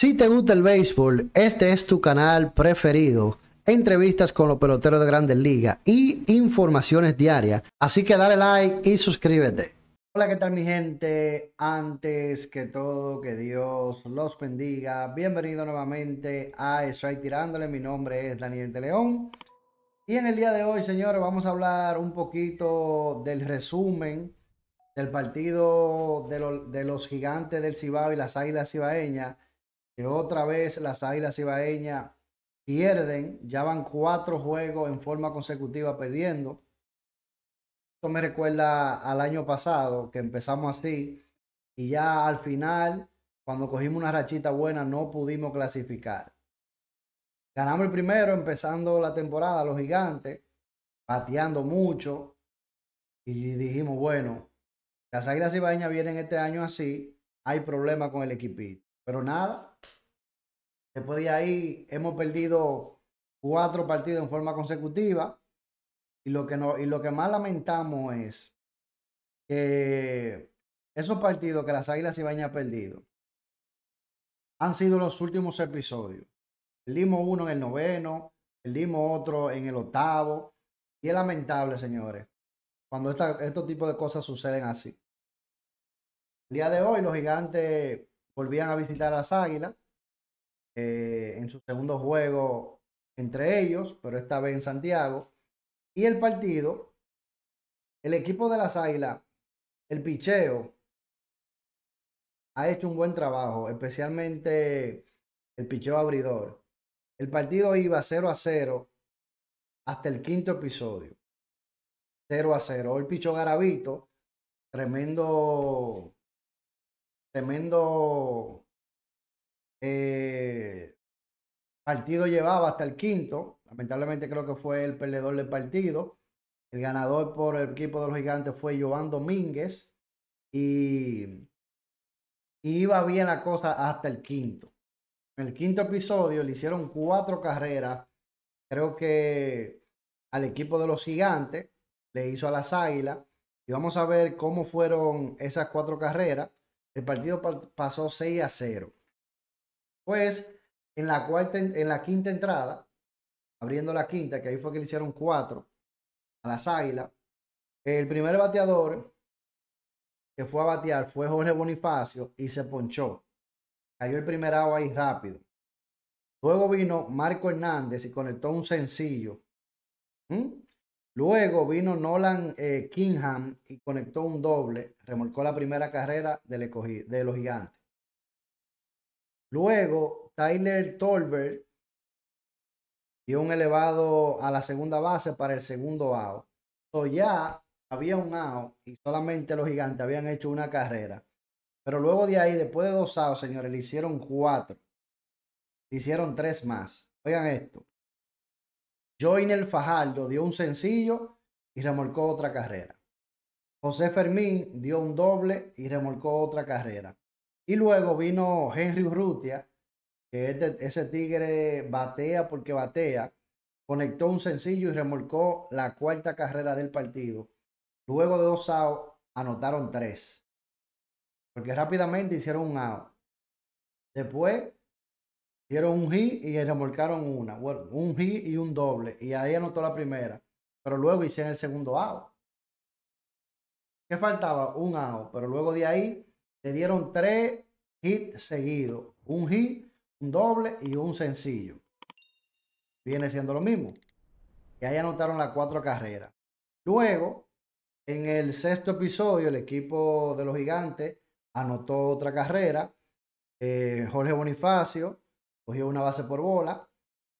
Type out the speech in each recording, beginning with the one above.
Si te gusta el béisbol, este es tu canal preferido. Entrevistas con los peloteros de grandes ligas y informaciones diarias. Así que dale like y suscríbete. Hola, ¿qué tal mi gente? Antes que todo, que Dios los bendiga. Bienvenido nuevamente a Strike Tirándole. Mi nombre es Daniel de León. Y en el día de hoy, señores, vamos a hablar un poquito del resumen del partido de, de los gigantes del Cibao y las águilas cibaeñas otra vez las águilas ibaeñas pierden, ya van cuatro juegos en forma consecutiva perdiendo. Esto me recuerda al año pasado, que empezamos así y ya al final, cuando cogimos una rachita buena, no pudimos clasificar. Ganamos el primero empezando la temporada, los gigantes, pateando mucho. Y dijimos, bueno, las Águilas Ibaeñas vienen este año así, hay problema con el equipito. Pero nada, Después de ahí hemos perdido cuatro partidos en forma consecutiva. Y lo que, no, y lo que más lamentamos es que esos partidos que las Águilas Ibañas han perdido han sido los últimos episodios. Perdimos uno en el noveno, perdimos otro en el octavo. Y es lamentable, señores, cuando esta, estos tipos de cosas suceden así. El día de hoy los gigantes volvían a visitar a las águilas eh, en su segundo juego entre ellos, pero esta vez en Santiago. Y el partido, el equipo de las Águilas, el picheo, ha hecho un buen trabajo, especialmente el picheo abridor. El partido iba 0 a 0 hasta el quinto episodio. 0 a 0. El pichón Garavito, tremendo, tremendo eh, partido llevaba hasta el quinto. Lamentablemente creo que fue el perdedor del partido. El ganador por el equipo de los gigantes fue Joan Domínguez. Y, iba bien la cosa hasta el quinto. En el quinto episodio le hicieron cuatro carreras. Creo que al equipo de los gigantes le hizo a las águilas. Y vamos a ver cómo fueron esas cuatro carreras. El partido pasó 6 a 0. Pues en la, en la quinta entrada, abriendo la quinta, que ahí fue que le hicieron cuatro a las águilas, el primer bateador que fue a batear fue Jorge Bonifacio y se ponchó. Cayó el primer agua ahí rápido. Luego vino Marco Hernández y conectó un sencillo. ¿Mm? Luego vino Nolan eh, Kingham y conectó un doble. Remolcó la primera carrera de los gigantes. Luego, Tyler Tolbert dio un elevado a la segunda base para el segundo out. So ya había un out y solamente los gigantes habían hecho una carrera. Pero luego de ahí, después de dos outs, señores, le hicieron cuatro. hicieron tres más. Oigan esto. Joyner Fajardo dio un sencillo y remolcó otra carrera. José Fermín dio un doble y remolcó otra carrera. Y luego vino Henry Urrutia, que ese tigre batea porque batea, conectó un sencillo y remolcó la cuarta carrera del partido. Luego de dos outs, anotaron tres. Porque rápidamente hicieron un out. Después dieron un hit y remolcaron una. Bueno, un hit y un doble. Y ahí anotó la primera. Pero luego hicieron el segundo out. ¿Qué faltaba? Un out. Pero luego de ahí le dieron tres hits seguidos. Un hit, un doble y un sencillo. Viene siendo lo mismo. Y ahí anotaron las cuatro carreras. Luego, en el sexto episodio, el equipo de los gigantes anotó otra carrera. Eh, Jorge Bonifacio cogió una base por bola.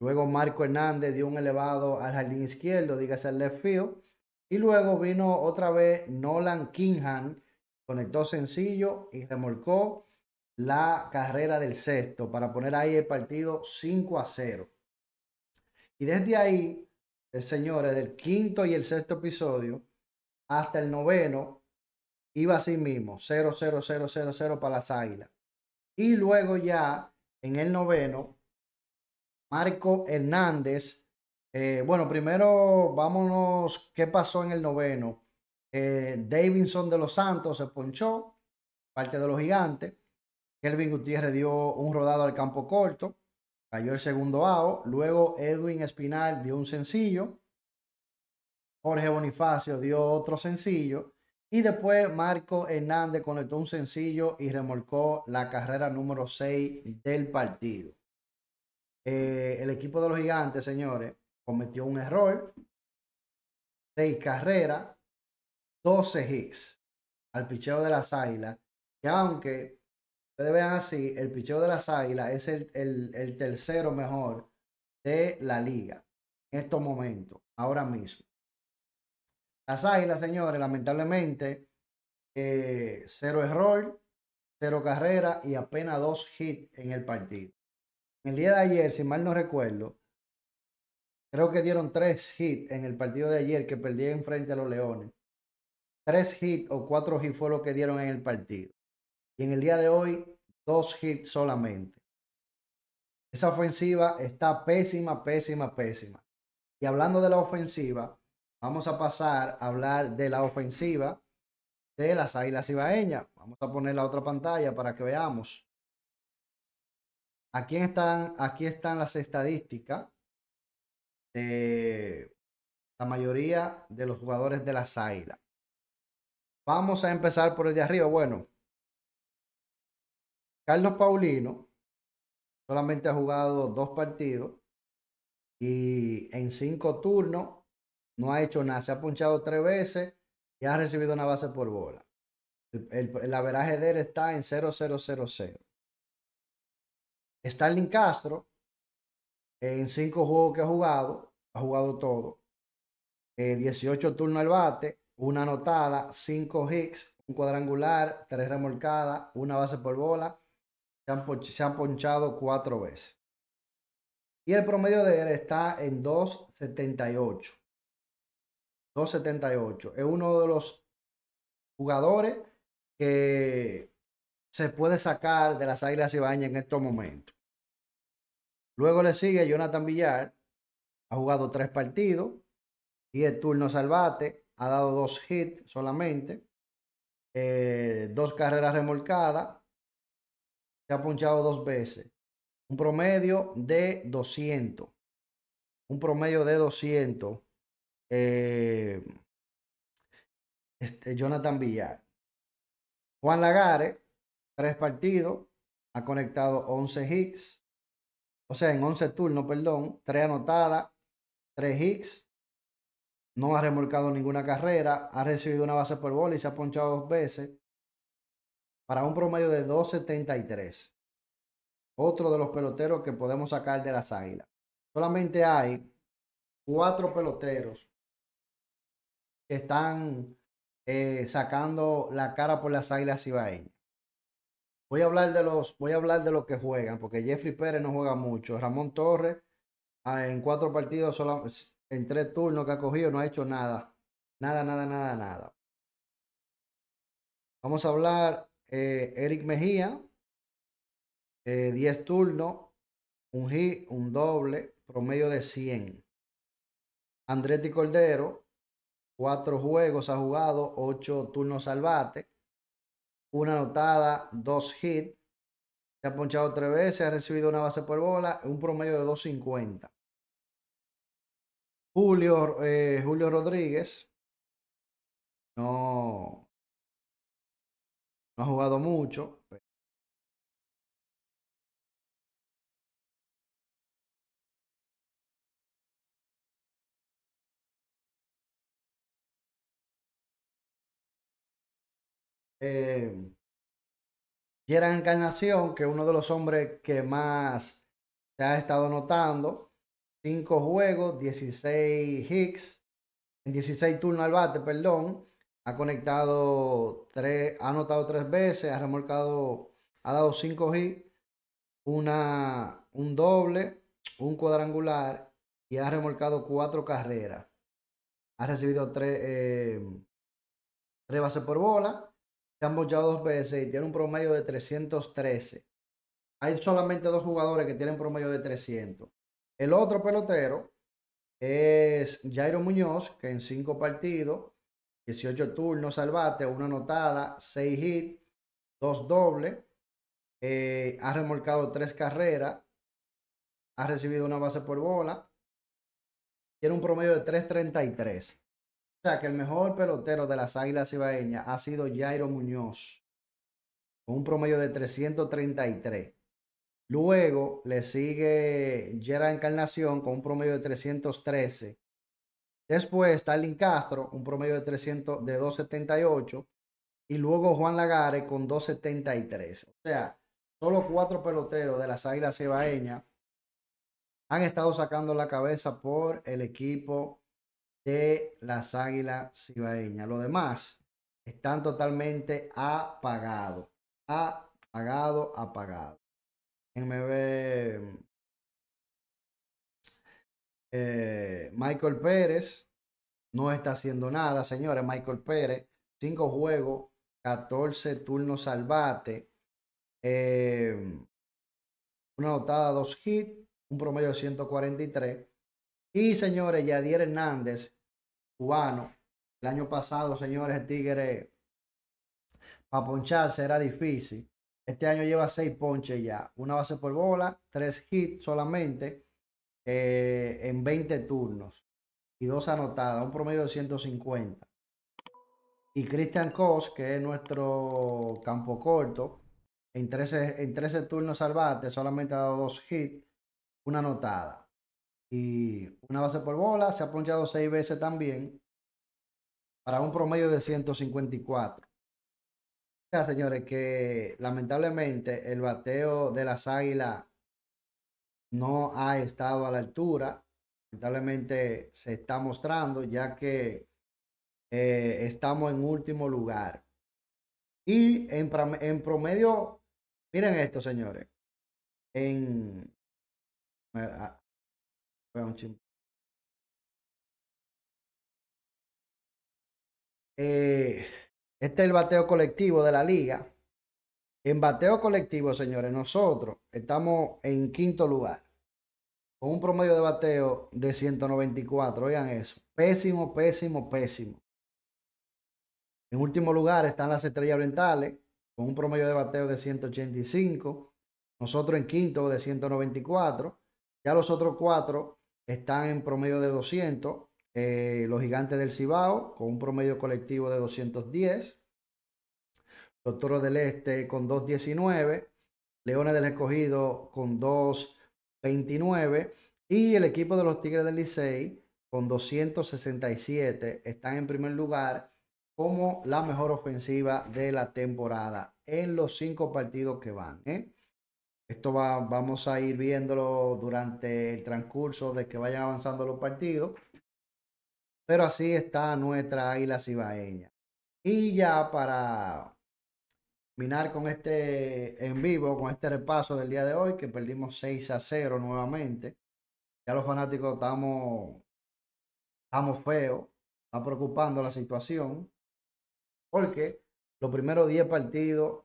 Luego Marco Hernández dio un elevado al jardín izquierdo, dígase al left field. Y luego vino otra vez Nolan Kingham conectó sencillo y remolcó la carrera del sexto para poner ahí el partido 5 a 0. Y desde ahí, eh, señores, del quinto y el sexto episodio hasta el noveno, iba así mismo, 0, 0, 0, 0, 0 para las águilas. Y luego ya en el noveno, Marco Hernández. Eh, bueno, primero vámonos, ¿qué pasó en el noveno? Eh, Davidson de los Santos se ponchó, parte de los gigantes. Kelvin Gutiérrez dio un rodado al campo corto, cayó el segundo out. Luego Edwin Espinal dio un sencillo. Jorge Bonifacio dio otro sencillo. Y después Marco Hernández conectó un sencillo y remolcó la carrera número 6 del partido. Eh, el equipo de los gigantes, señores, cometió un error. Seis carreras, 12 hits al picheo de las águilas. Que aunque ustedes vean así, el picheo de las águilas es el, tercero mejor de la liga en estos momentos, ahora mismo. Las águilas, señores, lamentablemente, eh, cero error, cero carrera y apenas dos hits en el partido. el día de ayer, si mal no recuerdo, creo que dieron tres hits en el partido de ayer que en frente a los Leones tres hits o cuatro hits fue lo que dieron en el partido. Y en el día de hoy, dos hits solamente. Esa ofensiva está pésima, pésima, pésima. Y hablando de la ofensiva, vamos a pasar a hablar de la ofensiva de las Águilas Ibaeñas. Vamos a poner la otra pantalla para que veamos. Aquí están, aquí están las estadísticas de la mayoría de los jugadores de las Águilas. Vamos a empezar por el de arriba. Bueno, Carlos Paulino solamente ha jugado dos partidos y en cinco turnos no ha hecho nada. Se ha punchado tres veces y ha recibido una base por bola. El, el, de él está en 0000. Stalin Castro, en cinco juegos que ha jugado, ha jugado todo. Eh, 18 turnos al bate, una anotada, cinco hits, un cuadrangular, tres remolcadas, una base por bola. Se han, ponchado cuatro veces. Y el promedio de él está en 2.78. 2.78. Es uno de los jugadores que se puede sacar de las Águilas baña en estos momentos. Luego le sigue Jonathan Villar. Ha jugado tres partidos, y el turno salvate ha dado dos hits solamente, eh, dos carreras remolcadas, se ha punchado dos veces, un promedio de 200, un promedio de 200. Eh, este, Jonathan Villar. Juan Lagares, tres partidos, ha conectado 11 hits, o sea, en 11 turnos, perdón, tres anotadas, tres hits, no ha remolcado ninguna carrera, ha recibido una base por bola y se ha ponchado dos veces para un promedio de 2.73. Otro de los peloteros que podemos sacar de las águilas. Solamente hay cuatro peloteros que están eh, sacando la cara por las águilas ibaeñas. Voy a hablar de los, voy a hablar de los que juegan, porque Jeffrey Pérez no juega mucho. Ramón Torres ah, en cuatro partidos solamente en tres turnos que ha cogido no ha hecho nada. Nada, nada, nada, nada. Vamos a hablar eh, Eric Mejía, 10 eh, turnos, un hit, un doble, promedio de 100. Andretti Cordero, Cuatro juegos ha jugado, Ocho turnos al bate, una anotada, dos hits, se ha ponchado tres veces, ha recibido una base por bola, un promedio de 250. Julio, eh, Julio Rodríguez no, no ha jugado mucho. Eh, em, era Encarnación, que uno de los hombres que más se ha estado notando, 5 juegos, 16 hits, en 16 turnos al bate, perdón. Ha conectado 3, ha anotado 3 veces, ha remolcado, ha dado 5 hits, una, un doble, un cuadrangular y ha remolcado 4 carreras. Ha recibido 3, eh, bases por bola, se han bochado dos veces y tiene un promedio de 313. Hay solamente dos jugadores que tienen promedio de 300. El otro pelotero es Jairo Muñoz, que en cinco partidos, 18 turnos al bate, una anotada, 6 hit, dos dobles, eh, ha remolcado tres carreras, ha recibido una base por bola, tiene un promedio de 3.33. O sea que el mejor pelotero de las Águilas Ibaeñas ha sido Jairo Muñoz, con un promedio de 333. Luego le sigue Yera Encarnación con un promedio de 313. Después Lin Castro, un promedio de 300 de 278. Y luego Juan Lagares con 273. O sea, solo cuatro peloteros de las Águilas cibaeñas han estado sacando la cabeza por el equipo de las Águilas Cibaeñas. Los demás están totalmente apagados. Apagado, apagado. Me eh, Michael Pérez no está haciendo nada, señores. Michael Pérez, 5 juegos, 14 turnos al em, una notada dos hits, un promedio de 143. Y señores, Yadier Hernández, cubano, el año pasado, señores, el Tigre, para poncharse era difícil. Este año lleva seis ponches ya, una base por bola, tres hits solamente eh, en 20 turnos y dos anotadas, un promedio de 150. Y Christian Cos, que es nuestro campo corto, en 13, en 13 turnos solamente ha dado dos hits, una anotada y una base por bola, se ha ponchado seis veces también para un promedio de 154 señores, que lamentablemente el bateo de las águilas no ha estado a la altura. Lamentablemente se está mostrando ya que eh, estamos en último lugar. Y en, promedio, miren esto, señores. En. Eh, este es el bateo colectivo de la liga. En bateo colectivo, señores, nosotros estamos en quinto lugar. Con un promedio de bateo de 194. Oigan eso. Pésimo, pésimo, pésimo. En último lugar están las estrellas orientales. Con un promedio de bateo de 185. Nosotros en quinto de 194. Ya los otros cuatro están en promedio de 200. Eh, los gigantes del Cibao con un promedio colectivo de 210, los toros del Este con 219, Leones del Escogido con 229 y el equipo de los Tigres del Licey con 267 están en primer lugar como la mejor ofensiva de la temporada en los cinco partidos que van. ¿eh? Esto va, vamos a ir viéndolo durante el transcurso de que vayan avanzando los partidos. Pero así está nuestra isla cibaeña. Y ya para minar con este en vivo, con este repaso del día de hoy, que perdimos 6 a 0 nuevamente. Ya los fanáticos estamos, estamos feos, está preocupando la situación, porque los primeros 10 partidos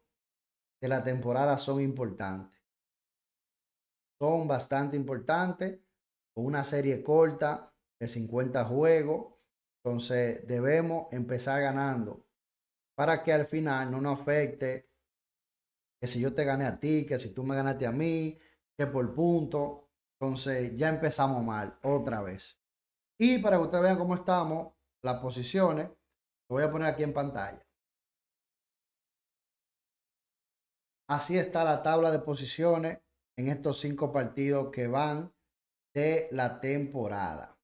de la temporada son importantes. Son bastante importantes, con una serie corta de 50 juegos. Entonces debemos empezar ganando para que al final no nos afecte que si yo te gané a ti, que si tú me ganaste a mí, que por punto. Entonces ya empezamos mal otra vez. Y para que ustedes vean cómo estamos, las posiciones, lo voy a poner aquí en pantalla. Así está la tabla de posiciones en estos cinco partidos que van de la temporada.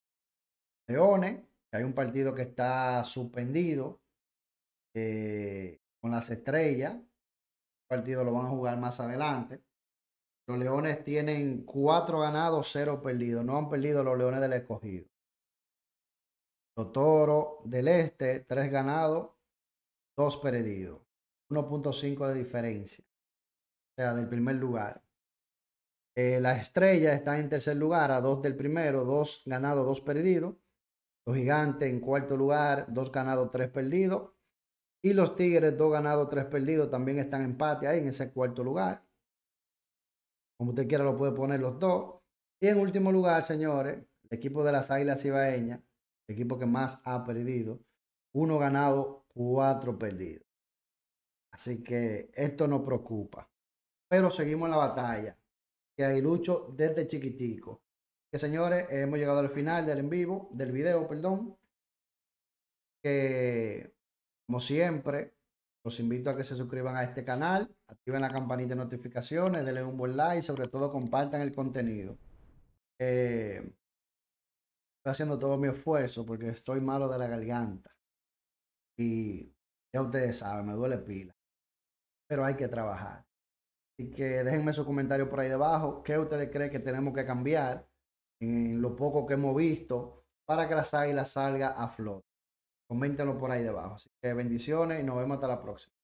Leones hay un partido que está suspendido eh, con las estrellas. El partido lo van a jugar más adelante. Los Leones tienen cuatro ganados, cero perdidos. No han perdido los Leones del Escogido. Los toro del Este, tres ganados, dos perdidos. 1.5 de diferencia. O sea, del primer lugar. Eh, la estrella está en tercer lugar, a dos del primero, dos ganados, dos perdidos. Los gigantes en cuarto lugar, dos ganados, tres perdidos. Y los Tigres, dos ganados, tres perdidos, también están empate ahí en ese cuarto lugar. Como usted quiera, lo puede poner los dos. Y en último lugar, señores, el equipo de las Águilas Ibaeñas, el equipo que más ha perdido, uno ganado, cuatro perdidos. Así que esto nos preocupa. Pero seguimos la batalla. Que hay lucho desde chiquitico señores, hemos llegado al final del en vivo, del video, perdón. Que, como siempre, los invito a que se suscriban a este canal, activen la campanita de notificaciones, denle un buen like y sobre todo compartan el contenido. Eh, estoy haciendo todo mi esfuerzo porque estoy malo de la garganta. Y ya ustedes saben, me duele pila. Pero hay que trabajar. Así que déjenme su comentario por ahí debajo. ¿Qué ustedes creen que tenemos que cambiar? en lo poco que hemos visto, para que las águilas salga a flote. Coméntenlo por ahí debajo. Así que bendiciones y nos vemos hasta la próxima.